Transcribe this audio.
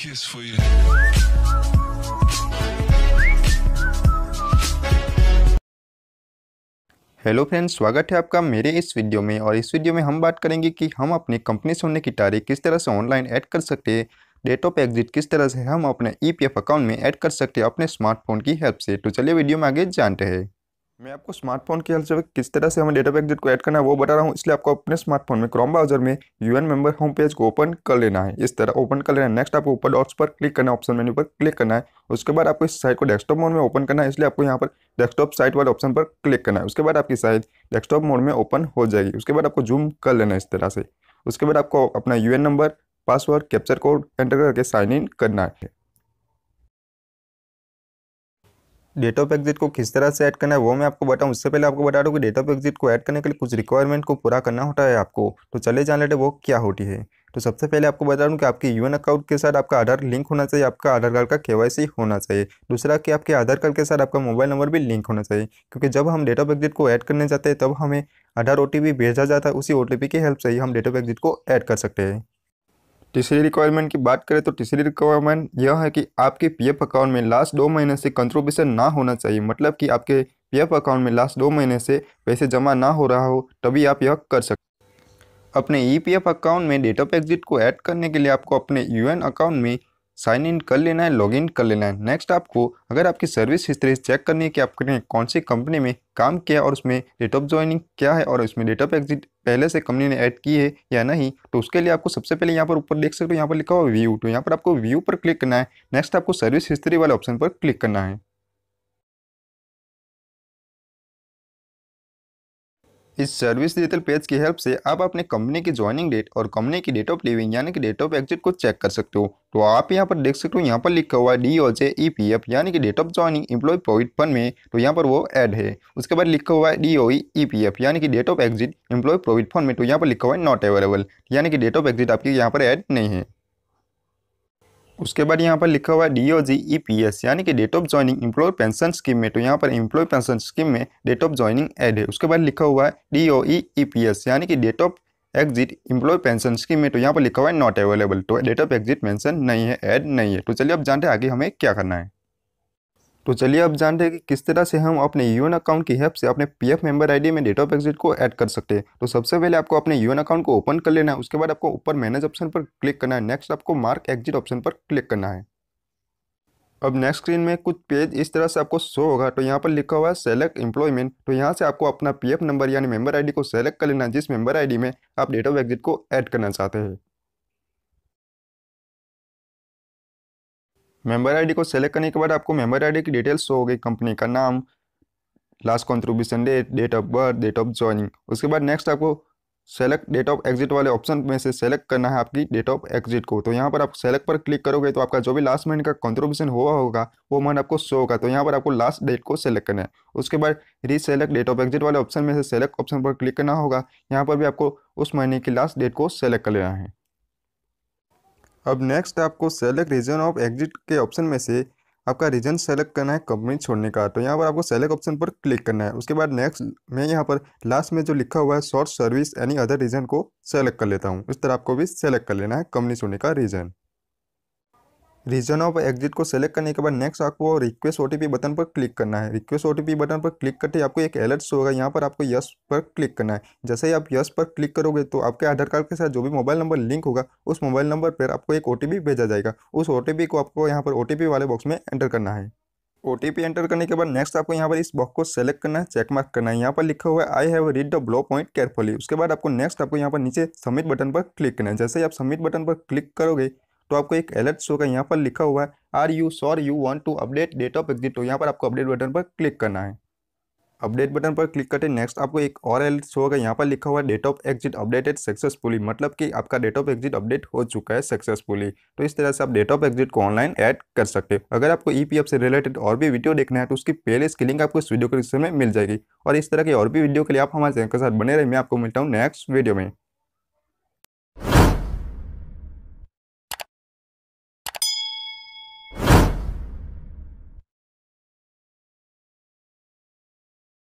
kiss for you. Hello friends स्वागत है आपका मेरे इस वीडियो में और इस वीडियो में हम बात करेंगे कि हम अपनी कंपनी से होने की तारीख किस तरह से ऑनलाइन ऐड कर सकते हैं डेट ऑफ एग्जिट किस तरह से हम अपने ईपीएफ e अकाउंट में ऐड कर सकते हैं अपने स्मार्टफोन की हेल्प से तो चलिए वीडियो में आगे जानते हैं मैं आपको स्मार्टफोन के हेल्प से किस तरह से हमें डेटा पैक को ऐड करना है वो बता रहा हूँ इसलिए आपको अपने स्मार्टफोन में क्रोम ब्राउजर में यूएन मेंबर होम पेज को ओपन कर लेना है इस तरह ओपन कर लेना है नेक्स्ट आपको ऊपर डॉट्स पर क्लिक करना है ऑप्शन मेन्यू पर क्लिक करना है उसके बाद आपको इस साइट को डेस्कटॉप मोड में ओपन करना है इसलिए आपको यहाँ पर डेस्कटॉप साइट वाले ऑप्शन पर क्लिक करना है उसके बाद आपकी साइट डेस्कटॉप मोड में ओपन हो जाएगी उसके बाद आपको जूम कर लेना है इस तरह से उसके बाद आपको अपना U number password captcha code enter करके साइन इन करना है डेट ऑफ एग्जिट को किस तरह से ऐड करना है वो मैं आपको बताऊँ उससे पहले आपको बता दूँ कि डेट ऑफ एग्जिट को ऐड करने के लिए कुछ रिक्वायरमेंट को पूरा करना होता है आपको तो चले जान लेते वो क्या होती है तो सबसे पहले आपको बता दूँ कि आपके यू अकाउंट के साथ आपका आधार लिंक होना चाहिए आपका आधार कार्ड का के होना चाहिए दूसरा कि आपके आधार कार्ड के साथ आपका मोबाइल नंबर भी लिंक होना चाहिए क्योंकि जब हम डेट ऑफ एग्जिट को ऐड करने जाते हैं तब हमें आधार ओ भेजा जाता है उसी ओ की हेल्प से ही हम डेट ऑफ एग्जिट को ऐड कर सकते हैं तीसरी रिक्वायरमेंट की बात करें तो तीसरी रिक्वायरमेंट यह है कि आपके पीएफ अकाउंट में लास्ट दो महीने से कंट्रीब्यूशन ना होना चाहिए मतलब कि आपके पीएफ अकाउंट में लास्ट दो महीने से पैसे जमा ना हो रहा हो तभी आप यह कर सकते अपने ई पी एफ अकाउंट में डेट ऑफ एग्जिट को ऐड करने के लिए आपको अपने यू एन अकाउंट में साइन इन कर लेना है लॉग इन कर लेना है नेक्स्ट आपको अगर आपकी सर्विस हिस्ट्री चेक करनी है कि आपने कौन सी कंपनी में काम किया और उसमें डेट ऑफ ज्वाइनिंग क्या है और उसमें डेट ऑफ एग्जिट पहले से कंपनी ने ऐड की है या नहीं तो उसके लिए आपको सबसे पहले यहाँ पर ऊपर देख सकते हो यहाँ पर लिखा हुआ व्यू तो यहाँ पर आपको व्यू पर क्लिक करना है नेक्स्ट आपको सर्विस हिस्ट्री वाले ऑप्शन पर क्लिक करना है इस सर्विस डिटेल पेज की हेल्प से आप अपने कंपनी की ज्वाइनिंग डेट और कंपनी की डेट ऑफ लिविंग यानी कि डेट ऑफ एग्जिट को चेक कर सकते हो तो आप यहाँ पर देख सकते हो यहाँ पर लिखा हुआ है D O J E P F यानी कि date of joining employee provident fund में तो यहाँ पर वो ऐड है उसके बाद लिखा हुआ है D O E P F यानी कि date of exit employee provident fund में तो यहाँ पर लिखा हुआ है नॉट अवेलेबल यानी कि डेट ऑफ एग्जिट आपकी यहाँ पर ऐड नहीं है उसके बाद यहाँ पर लिखा हुआ है D O J E P S यानी कि date of joining employee pension scheme में तो यहाँ पर इम्प्लॉय पेंशन स्कीम में डेट ऑफ ज्वाइनिंग एड है उसके बाद लिखा हुआ है D O E E P S यानी कि date of exit employee pension scheme में तो यहाँ पर लिखा हुआ है नॉट अवेलेबल तो डेट ऑफ एग्जिट मेंशन नहीं है एड नहीं है तो चलिए अब जानते हैं आगे हमें क्या करना है तो चलिए अब जानते हैं कि किस तरह से हम अपने यून अकाउंट की हेल्प से अपने पी एफ मेंबर डी में डेट ऑफ एग्जिट को ऐड कर सकते हैं तो सबसे पहले आपको अपने यून अकाउंट को ओपन कर लेना है उसके बाद आपको ऊपर मैनेज ऑप्शन पर क्लिक करना है नेक्स्ट आपको मार्क एग्जिट ऑप्शन पर क्लिक करना है अब नेक्स्ट स्क्रीन में कुछ पेज इस तरह से आपको शो होगा तो यहाँ पर लिखा हुआ है सेलेक्ट एम्प्लॉयमेंट तो यहाँ से आपको अपना पीएफ नंबर यानी मेंबर आईडी को सेलेक्ट कर लेना जिस मेंबर आईडी में आप डेट ऑफ एग्जिट को ऐड करना चाहते हैं मेंबर आईडी को सेलेक्ट करने के बाद आपको मेंबर आईडी की डिटेल्स शो होगी कंपनी का नाम last contribution date date of birth date of joining उसके बाद नेक्स्ट आपको सेलेक्ट डेट ऑफ एग्जिट वाले ऑप्शन में से सेलेक्ट करना है आपकी डेट ऑफ एग्जिट को तो यहाँ पर आप सेलेक्ट पर क्लिक करोगे तो आपका जो भी लास्ट मंथ का कंट्रीब्यूशन हुआ होगा वो मंथ आपको शो होगा तो यहाँ पर आपको लास्ट डेट को सेलेक्ट करना है उसके बाद reselect date of exit वाले ऑप्शन में से सेलेक्ट ऑप्शन पर क्लिक करना होगा यहाँ पर भी आपको उस महीने की लास्ट डेट को सेलेक्ट कर लेना है अब नेक्स्ट आपको सेलेक्ट रीजन ऑफ एग्जिट के ऑप्शन में से आपका रीजन सेलेक्ट करना है कंपनी छोड़ने का तो यहाँ पर आपको सेलेक्ट ऑप्शन पर क्लिक करना है उसके बाद नेक्स्ट मैं यहाँ पर लास्ट में जो लिखा हुआ है short service any other reason को सेलेक्ट कर लेता हूँ इस तरह आपको भी सेलेक्ट कर लेना है कंपनी छोड़ने का रीजन रीजन ऑफ एग्जिट को सेलेक्ट करने के बाद नेक्स्ट आपको रिक्वेस्ट ओटीपी बटन पर क्लिक करना है रिक्वेस्ट ओटीपी बटन पर क्लिक करते ही आपको एक अलर्ट शो होगा यहाँ पर आपको यस पर क्लिक करना है जैसे ही आप यस पर क्लिक करोगे तो आपके आधार कार्ड के साथ जो भी मोबाइल नंबर लिंक होगा उस मोबाइल नंबर पर आपको एक ओ भेजा जाएगा उस ओ को आपको यहाँ पर ओ वाले बॉक्स में एंटर करना है ओ एंटर करने के बाद नेक्स्ट आपको यहाँ पर इस बॉक्स को सेलेक्ट करना है चेक मार्क करना है यहाँ पर लिखा हुआ है I have read the below point carefully उसके बाद आपको नेक्स्ट आपको यहाँ पर नीचे सबमिट बटन पर क्लिक करना है जैसे ही आप सबमिट बटन पर क्लिक करोगे तो आपको एक अलर्ट शो का यहाँ पर लिखा हुआ है are you sure you want to update date of exit तो यहाँ पर आपको अपडेट बटन पर क्लिक करना है अपडेट बटन पर क्लिक करते नेक्स्ट आपको एक और एलर्ट शो होगा यहाँ पर लिखा हुआ है date of exit updated successfully मतलब कि आपका डेट ऑफ एग्जिट अपडेट हो चुका है सक्सेसफुली तो इस तरह से आप डेट ऑफ एग्जिट को ऑनलाइन ऐड कर सकते हो अगर आपको ई e से रिलेटेड और भी वीडियो देखना है तो उसकी पहले इसकी लिंक आपको इस वीडियो के समय में मिल जाएगी और इस तरह की और भी वीडियो के लिए आप हमारे चैनल के साथ बने रहे मैं आपको मिलता हूँ नेक्स्ट वीडियो में